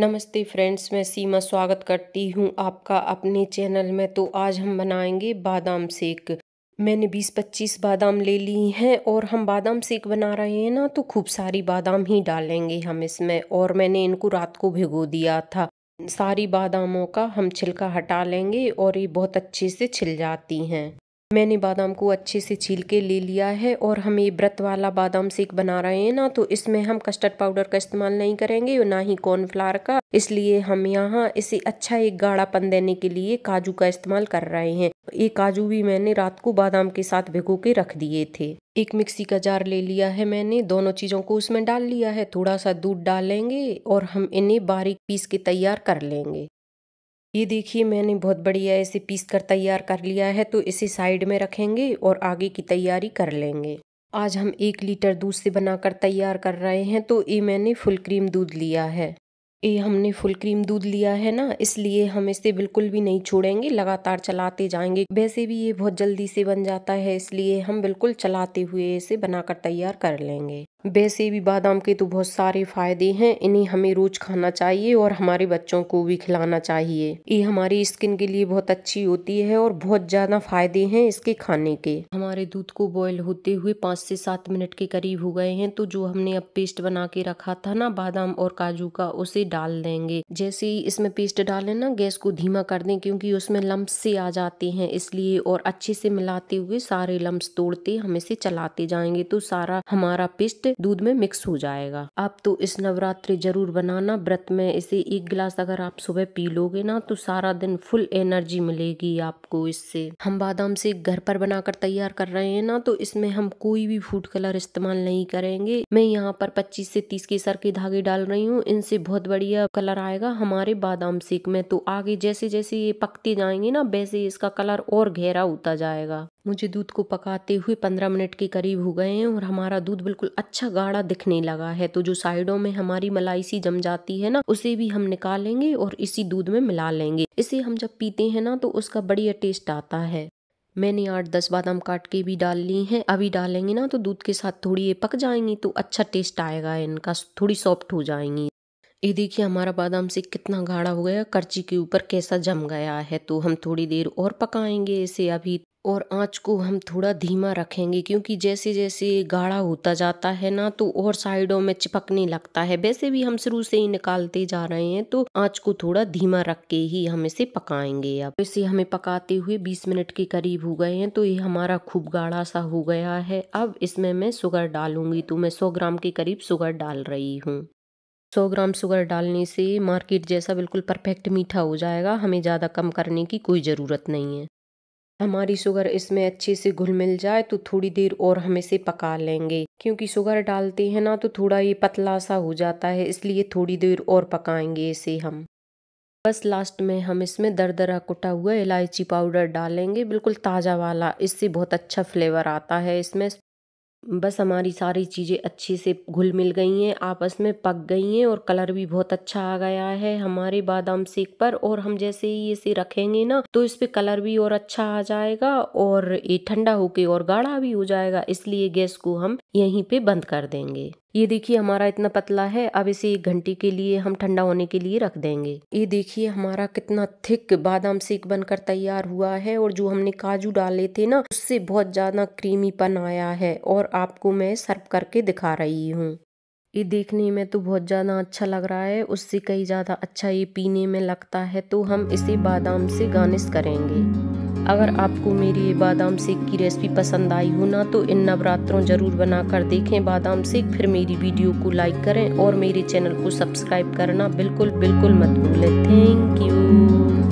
नमस्ते फ्रेंड्स मैं सीमा स्वागत करती हूँ आपका अपने चैनल में तो आज हम बनाएंगे बादाम सेक मैंने 20-25 बादाम ले ली हैं और हम बादाम सेक बना रहे हैं ना तो खूब सारी बादाम ही डालेंगे हम इसमें और मैंने इनको रात को भिगो दिया था सारी बादामों का हम छिलका हटा लेंगे और ये बहुत अच्छे से छिल जाती हैं मैंने बादाम को अच्छे से छील के ले लिया है और हम ये व्रत वाला बादाम सेक बना रहे हैं ना तो इसमें हम कस्टर्ड पाउडर का इस्तेमाल नहीं करेंगे और ना ही कॉर्नफ्लावर का इसलिए हम यहाँ इसे अच्छा एक गाढ़ापन देने के लिए काजू का इस्तेमाल कर रहे हैं ये काजू भी मैंने रात को बादाम के साथ भिगो के रख दिए थे एक मिक्सी का जार ले लिया है मैंने दोनों चीज़ों को उसमें डाल लिया है थोड़ा सा दूध डालेंगे और हम इन्हें बारीक पीस के तैयार कर लेंगे ये देखिए मैंने बहुत बढ़िया इसे पीस कर तैयार कर लिया है तो इसे साइड में रखेंगे और आगे की तैयारी कर लेंगे आज हम एक लीटर दूध से बनाकर तैयार कर रहे हैं तो ये मैंने फुल क्रीम दूध लिया है ये हमने फुल क्रीम दूध लिया है ना इसलिए हम इसे बिल्कुल भी नहीं छोड़ेंगे लगातार चलाते जाएंगे वैसे भी ये बहुत जल्दी से बन जाता है इसलिए हम बिल्कुल चलाते हुए इसे बनाकर तैयार कर लेंगे वैसे भी बादाम के तो बहुत सारे फायदे हैं इन्हें हमें रोज खाना चाहिए और हमारे बच्चों को भी खिलाना चाहिए ये हमारी स्किन के लिए बहुत अच्छी होती है और बहुत ज्यादा फायदे हैं इसके खाने के हमारे दूध को बॉयल होते हुए पाँच से सात मिनट के करीब हो गए हैं तो जो हमने अब पेस्ट बना के रखा था ना बादाम और काजू का उसे डाल देंगे जैसे ही इसमें पेस्ट डालें ना गैस को धीमा कर दें क्योंकि उसमें लम्ब से आ जाते हैं इसलिए और अच्छे से मिलाते हुए सारे लम्ब तोड़ते हम इसे चलाते जाएंगे तो सारा हमारा पेस्ट से दूध में मिक्स हो जाएगा आप तो इस नवरात्रि जरूर बनाना व्रत में इसे एक गिलास अगर आप सुबह पी लोगे ना तो सारा दिन फुल एनर्जी मिलेगी आपको इससे हम बादाम से घर पर बनाकर तैयार कर रहे हैं ना तो इसमें हम कोई भी फूड कलर इस्तेमाल नहीं करेंगे मैं यहाँ पर 25 से 30 सर के धागे डाल रही हूँ इनसे बहुत बढ़िया कलर आएगा हमारे बादाम सेक में तो आगे जैसे जैसे ये पकते जाएंगे ना वैसे इसका कलर और गहरा होता जाएगा मुझे दूध को पकाते हुए पंद्रह मिनट के करीब हो गए हैं और हमारा दूध बिल्कुल अच्छा गाढ़ा दिखने लगा है तो जो साइडों में हमारी मलाई सी जम जाती है ना उसे भी हम निकालेंगे और इसी दूध में मिला लेंगे इसे हम जब पीते हैं ना तो उसका बढ़िया टेस्ट आता है मैंने आठ दस बादाम काट के भी डाल ली हैं अभी डालेंगे ना तो दूध के साथ थोड़ी ये पक जाएंगी तो अच्छा टेस्ट आएगा इनका थोड़ी सॉफ्ट हो जाएंगी ये देखिए हमारा बादाम से कितना गाढ़ा हो गया करची के ऊपर कैसा जम गया है तो हम थोड़ी देर और पकाएंगे इसे अभी और आँच को हम थोड़ा धीमा रखेंगे क्योंकि जैसे जैसे गाढ़ा होता जाता है ना तो और साइडों में चिपकने लगता है वैसे भी हम शुरू से ही निकालते जा रहे हैं तो आँच को थोड़ा धीमा रख के ही हम इसे पकाएंगे अब इसे हमें पकाते हुए 20 मिनट के करीब हो गए हैं तो ये हमारा खूब गाढ़ा सा हो गया है अब इसमें मैं शुगर डालूंगी तो मैं सौ ग्राम के करीब शुगर डाल रही हूँ सौ ग्राम शुगर डालने से मार्केट जैसा बिल्कुल परफेक्ट मीठा हो जाएगा हमें ज़्यादा कम करने की कोई ज़रूरत नहीं है हमारी शुगर इसमें अच्छे से घुल मिल जाए तो थोड़ी देर और हम इसे पका लेंगे क्योंकि शुगर डालते हैं ना तो थोड़ा ये पतला सा हो जाता है इसलिए थोड़ी देर और पकाएंगे इसे हम बस लास्ट में हम इसमें दरदरा कुटा हुआ इलायची पाउडर डालेंगे बिल्कुल ताज़ा वाला इससे बहुत अच्छा फ्लेवर आता है इसमें बस हमारी सारी चीज़ें अच्छे से घुल मिल गई हैं आपस में पक गई हैं और कलर भी बहुत अच्छा आ गया है हमारे बादाम सेक पर और हम जैसे ही इसे रखेंगे ना तो इस पर कलर भी और अच्छा आ जाएगा और ये ठंडा होके और गाढ़ा भी हो जाएगा इसलिए गैस को हम यहीं पे बंद कर देंगे ये देखिए हमारा इतना पतला है अब इसे एक घंटे के लिए हम ठंडा होने के लिए रख देंगे ये देखिए हमारा कितना थिक बादाम सेक बनकर तैयार हुआ है और जो हमने काजू डाले थे ना उससे बहुत ज्यादा क्रीमीपन आया है और आपको मैं सर्व करके दिखा रही हूँ ये देखने में तो बहुत ज़्यादा अच्छा लग रहा है उससे कई ज़्यादा अच्छा ये पीने में लगता है तो हम इसे बादाम से गार्निश करेंगे अगर आपको मेरी ये बादाम सेक की रेसिपी पसंद आई हो ना तो इन नवरात्रों ज़रूर बनाकर देखें बादाम सेक फिर मेरी वीडियो को लाइक करें और मेरे चैनल को सब्सक्राइब करना बिल्कुल बिल्कुल मत भूलें थैंक यू